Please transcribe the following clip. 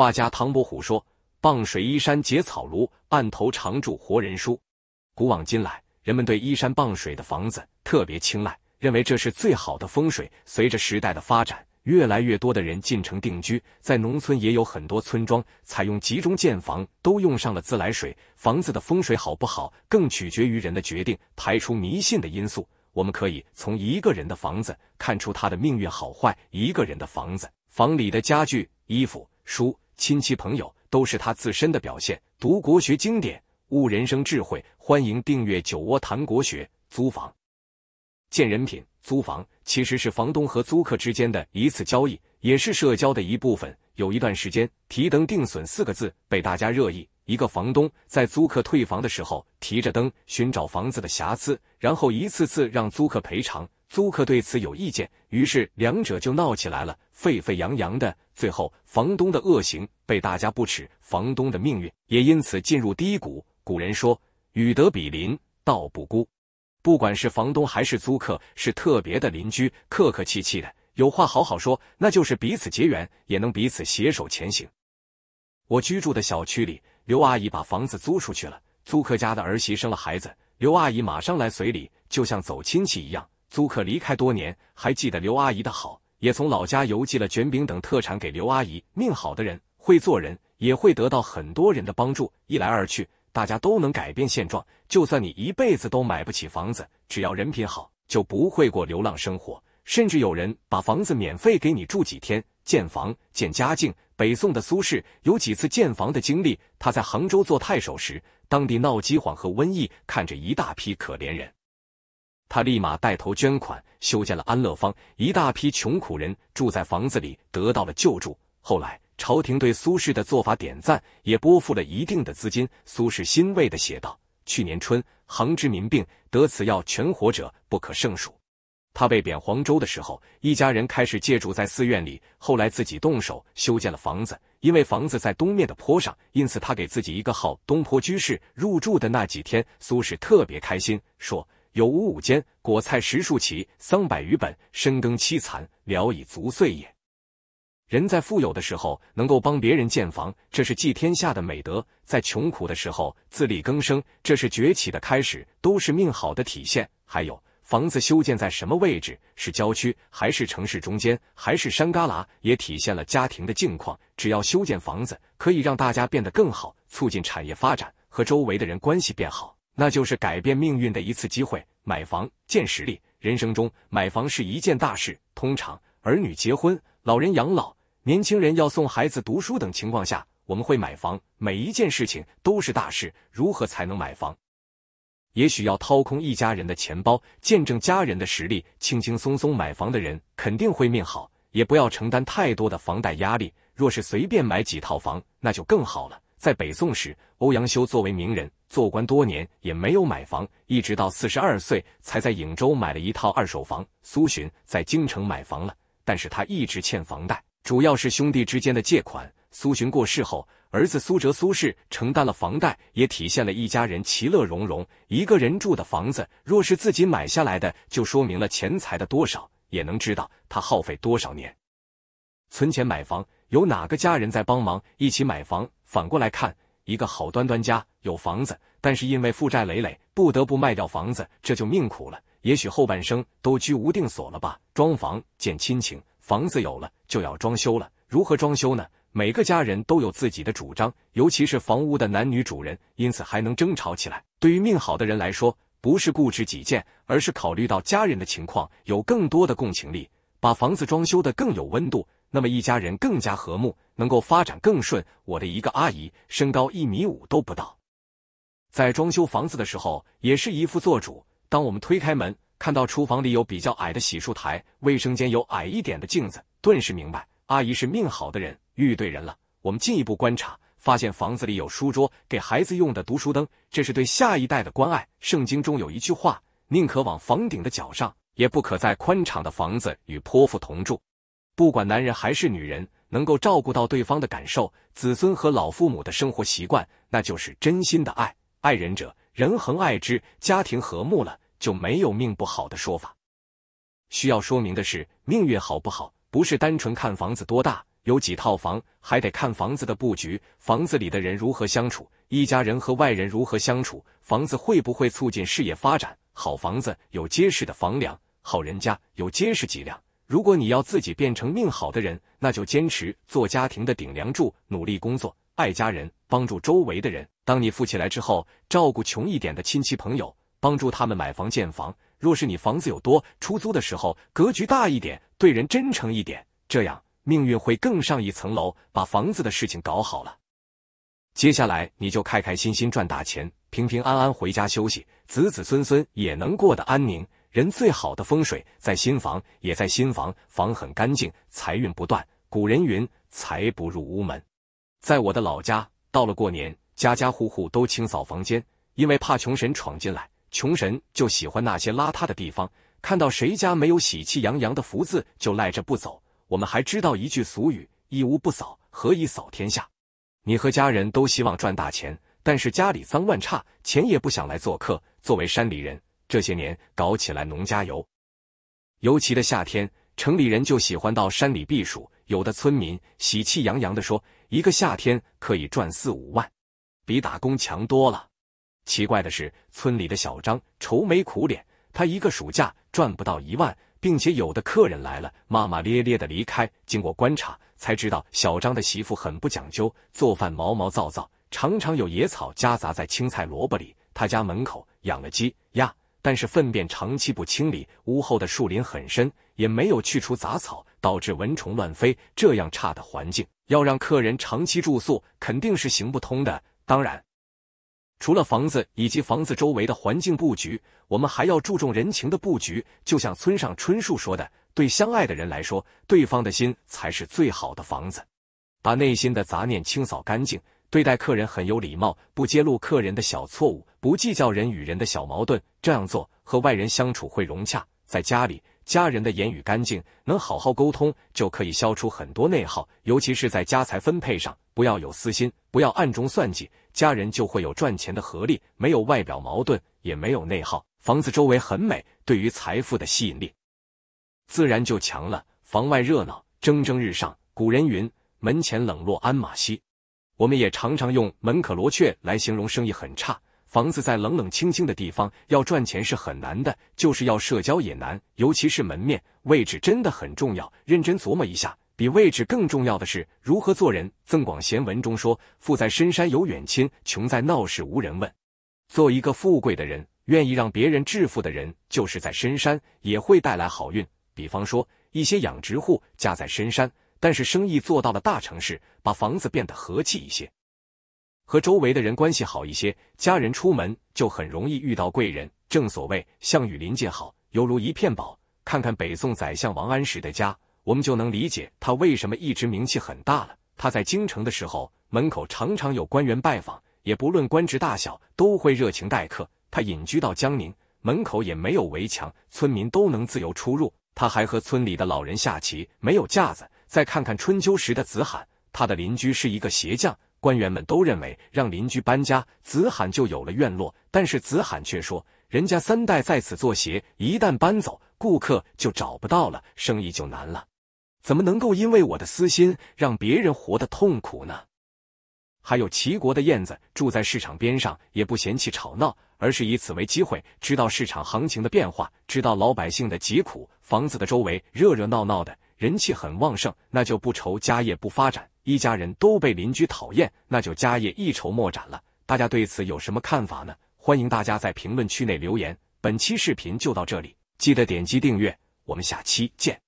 画家唐伯虎说：“傍水依山结草庐，案头常住活人书。”古往今来，人们对依山傍水的房子特别青睐，认为这是最好的风水。随着时代的发展，越来越多的人进城定居，在农村也有很多村庄采用集中建房，都用上了自来水。房子的风水好不好，更取决于人的决定。排除迷信的因素，我们可以从一个人的房子看出他的命运好坏。一个人的房子，房里的家具、衣服、书。亲戚朋友都是他自身的表现。读国学经典，悟人生智慧。欢迎订阅《酒窝谈国学》。租房见人品。租房其实是房东和租客之间的一次交易，也是社交的一部分。有一段时间，“提灯定损”四个字被大家热议。一个房东在租客退房的时候，提着灯寻找房子的瑕疵，然后一次次让租客赔偿。租客对此有意见，于是两者就闹起来了，沸沸扬扬的。最后，房东的恶行被大家不耻，房东的命运也因此进入低谷。古人说：“与德比邻，道不孤。”不管是房东还是租客，是特别的邻居，客客气气的，有话好好说，那就是彼此结缘，也能彼此携手前行。我居住的小区里，刘阿姨把房子租出去了，租客家的儿媳生了孩子，刘阿姨马上来随礼，就像走亲戚一样。租客离开多年，还记得刘阿姨的好，也从老家邮寄了卷饼等特产给刘阿姨。命好的人会做人，也会得到很多人的帮助。一来二去，大家都能改变现状。就算你一辈子都买不起房子，只要人品好，就不会过流浪生活。甚至有人把房子免费给你住几天，建房、建家境。北宋的苏轼有几次建房的经历。他在杭州做太守时，当地闹饥荒和瘟疫，看着一大批可怜人。他立马带头捐款，修建了安乐坊，一大批穷苦人住在房子里得到了救助。后来朝廷对苏轼的做法点赞，也拨付了一定的资金。苏轼欣慰地写道：“去年春，杭之民病，得此药全活者不可胜数。”他被贬黄州的时候，一家人开始借住在寺院里，后来自己动手修建了房子。因为房子在东面的坡上，因此他给自己一个号“东坡居士”。入住的那几天，苏轼特别开心，说。有五五间，果菜十数畦，桑百余本，深耕七惨，聊以足岁也。人在富有的时候能够帮别人建房，这是济天下的美德；在穷苦的时候自力更生，这是崛起的开始，都是命好的体现。还有房子修建在什么位置，是郊区还是城市中间，还是山旮旯，也体现了家庭的境况。只要修建房子，可以让大家变得更好，促进产业发展和周围的人关系变好。那就是改变命运的一次机会。买房见实力，人生中买房是一件大事。通常，儿女结婚、老人养老、年轻人要送孩子读书等情况下，我们会买房。每一件事情都是大事，如何才能买房？也许要掏空一家人的钱包，见证家人的实力。轻轻松松买房的人，肯定会命好，也不要承担太多的房贷压力。若是随便买几套房，那就更好了。在北宋时，欧阳修作为名人，做官多年也没有买房，一直到四十二岁才在颍州买了一套二手房。苏洵在京城买房了，但是他一直欠房贷，主要是兄弟之间的借款。苏洵过世后，儿子苏辙、苏轼承担了房贷，也体现了一家人其乐融融。一个人住的房子，若是自己买下来的，就说明了钱财的多少，也能知道他耗费多少年存钱买房。有哪个家人在帮忙一起买房？反过来看，一个好端端家有房子，但是因为负债累累，不得不卖掉房子，这就命苦了。也许后半生都居无定所了吧？装房见亲情，房子有了就要装修了。如何装修呢？每个家人都有自己的主张，尤其是房屋的男女主人，因此还能争吵起来。对于命好的人来说，不是固执己见，而是考虑到家人的情况，有更多的共情力，把房子装修的更有温度。那么一家人更加和睦，能够发展更顺。我的一个阿姨，身高一米五都不到，在装修房子的时候也是一副做主。当我们推开门，看到厨房里有比较矮的洗漱台，卫生间有矮一点的镜子，顿时明白阿姨是命好的人，遇对人了。我们进一步观察，发现房子里有书桌，给孩子用的读书灯，这是对下一代的关爱。圣经中有一句话：“宁可往房顶的角上，也不可在宽敞的房子与泼妇同住。”不管男人还是女人，能够照顾到对方的感受、子孙和老父母的生活习惯，那就是真心的爱。爱人者，人恒爱之。家庭和睦了，就没有命不好的说法。需要说明的是，命运好不好，不是单纯看房子多大、有几套房，还得看房子的布局，房子里的人如何相处，一家人和外人如何相处，房子会不会促进事业发展。好房子有结实的房梁，好人家有结实脊梁。如果你要自己变成命好的人，那就坚持做家庭的顶梁柱，努力工作，爱家人，帮助周围的人。当你富起来之后，照顾穷一点的亲戚朋友，帮助他们买房建房。若是你房子有多，出租的时候格局大一点，对人真诚一点，这样命运会更上一层楼。把房子的事情搞好了，接下来你就开开心心赚大钱，平平安安回家休息，子子孙孙也能过得安宁。人最好的风水在新房，也在新房，房很干净，财运不断。古人云：“财不入屋门。”在我的老家，到了过年，家家户户都清扫房间，因为怕穷神闯进来。穷神就喜欢那些邋遢的地方，看到谁家没有喜气洋洋的福字，就赖着不走。我们还知道一句俗语：“一屋不扫，何以扫天下？”你和家人都希望赚大钱，但是家里脏乱差，钱也不想来做客。作为山里人。这些年搞起来农家游，尤其的夏天，城里人就喜欢到山里避暑。有的村民喜气洋洋的说：“一个夏天可以赚四五万，比打工强多了。”奇怪的是，村里的小张愁眉苦脸，他一个暑假赚不到一万，并且有的客人来了骂骂咧咧的离开。经过观察，才知道小张的媳妇很不讲究，做饭毛毛躁躁，常常有野草夹杂在青菜萝卜里。他家门口养了鸡鸭。但是粪便长期不清理，屋后的树林很深，也没有去除杂草，导致蚊虫乱飞。这样差的环境，要让客人长期住宿肯定是行不通的。当然，除了房子以及房子周围的环境布局，我们还要注重人情的布局。就像村上春树说的：“对相爱的人来说，对方的心才是最好的房子，把内心的杂念清扫干净。”对待客人很有礼貌，不揭露客人的小错误，不计较人与人的小矛盾。这样做，和外人相处会融洽。在家里，家人的言语干净，能好好沟通，就可以消除很多内耗。尤其是在家财分配上，不要有私心，不要暗中算计，家人就会有赚钱的合力，没有外表矛盾，也没有内耗。房子周围很美，对于财富的吸引力，自然就强了。房外热闹，蒸蒸日上。古人云：“门前冷落鞍马稀。”我们也常常用门可罗雀来形容生意很差，房子在冷冷清清的地方，要赚钱是很难的，就是要社交也难，尤其是门面位置真的很重要。认真琢磨一下，比位置更重要的是如何做人。《增广贤文》中说：“富在深山有远亲，穷在闹市无人问。”做一个富贵的人，愿意让别人致富的人，就是在深山也会带来好运。比方说，一些养殖户家在深山。但是生意做到了大城市，把房子变得和气一些，和周围的人关系好一些，家人出门就很容易遇到贵人。正所谓“项羽临界好，犹如一片宝”。看看北宋宰相王安石的家，我们就能理解他为什么一直名气很大了。他在京城的时候，门口常常有官员拜访，也不论官职大小，都会热情待客。他隐居到江宁，门口也没有围墙，村民都能自由出入。他还和村里的老人下棋，没有架子。再看看春秋时的子罕，他的邻居是一个鞋匠，官员们都认为让邻居搬家，子罕就有了院落。但是子罕却说：“人家三代在此做鞋，一旦搬走，顾客就找不到了，生意就难了。怎么能够因为我的私心让别人活得痛苦呢？”还有齐国的燕子住在市场边上，也不嫌弃吵闹，而是以此为机会，知道市场行情的变化，知道老百姓的疾苦。房子的周围热热闹闹的。人气很旺盛，那就不愁家业不发展；一家人都被邻居讨厌，那就家业一筹莫展了。大家对此有什么看法呢？欢迎大家在评论区内留言。本期视频就到这里，记得点击订阅，我们下期见。